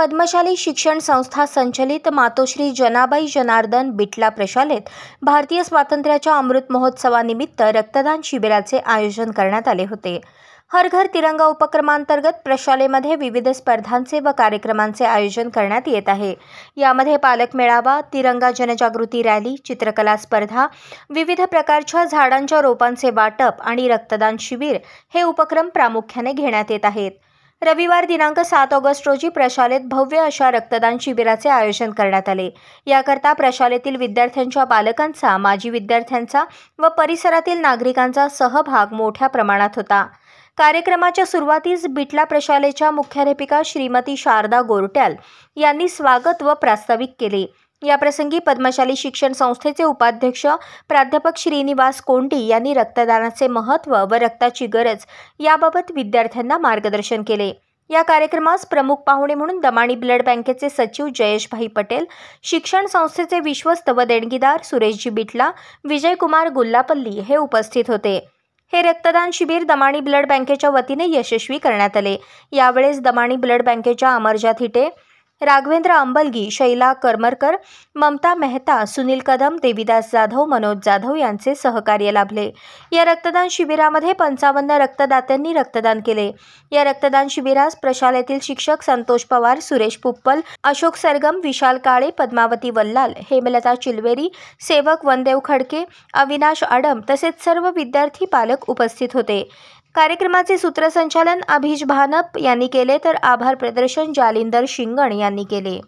पद्मशाली शिक्षण संस्था संचलित मातोश्री जनाबाई जनार्दन बिटला प्रशालेत भारतीय स्वातंत्र्याच्या अमृत महोत्सवानिमित्त रक्तदान शिबिराचे आयोजन करण्यात आले होते हर घर तिरंगा उपक्रमांतर्गत प्रशालेमध्ये विविध स्पर्धांचे व कार्यक्रमांचे आयोजन करण्यात येत आहे यामध्ये पालक मेळावा तिरंगा जनजागृती रॅली चित्रकला स्पर्धा विविध प्रकारच्या झाडांच्या रोपांचे वाटप आणि रक्तदान शिबिर हे उपक्रम प्रामुख्याने घेण्यात येत आहेत रविवार दिनांक सात ऑगस्ट रोजी प्रशालेत भव्य अशा रक्तदान शिबिराचे आयोजन करण्यात आले याकरता प्रशालेतील विद्यार्थ्यांच्या बालकांचा माजी विद्यार्थ्यांचा व परिसरातील नागरिकांचा सहभाग मोठ्या प्रमाणात होता कार्यक्रमाच्या सुरुवातीस बिटला प्रशालेच्या मुख्याध्यापिका श्रीमती शारदा गोरट्याल यांनी स्वागत व प्रास्ताविक केले याप्रसंगी पद्मशाली शिक्षण संस्थेचे उपाध्यक्ष प्राध्यापक श्रीनिवास कोंडी यांनी रक्तदानाचे महत्त्व व रक्ताची गरज याबाबत विद्यार्थ्यांना मार्गदर्शन केले या कार्यक्रमास प्रमुख पाहुणे म्हणून दमाणी ब्लड बँकेचे सचिव जयेशभाई पटेल शिक्षण संस्थेचे विश्वस्त व देणगीदार सुरेशजी बिटला विजयकुमार गुल्लापल्ली हे उपस्थित होते हे रक्तदान शिबिर दमाणी ब्लड बँकेच्या वतीने यशस्वी करण्यात आले यावेळेस दमाणी ब्लड बँकेच्या अमरजा थिटे राघवेंद्र अंबलगी शैला करमरकर ममता मेहता सुनील कदम देवीदास जाधव मनोज जाधव यांचे सहकार्य लाभले या रक्तदान शिबिरामध्ये पंचावन्न रक्तदात्यांनी रक्तदान केले या रक्तदान शिबिरास प्रशालेतील शिक्षक संतोष पवार सुरेश पुप्पल अशोक सरगम विशाल काळे पद्मावती वल्लाल हेमलता चिलवेरी सेवक वनदेव खडके अविनाश आडम तसेच सर्व विद्यार्थी पालक उपस्थित होते कार्यक्रमाचे सूत्रसंचालन अभिज भानप यांनी केले तर आभार प्रदर्शन जालिंदर शिंगण यांनी केले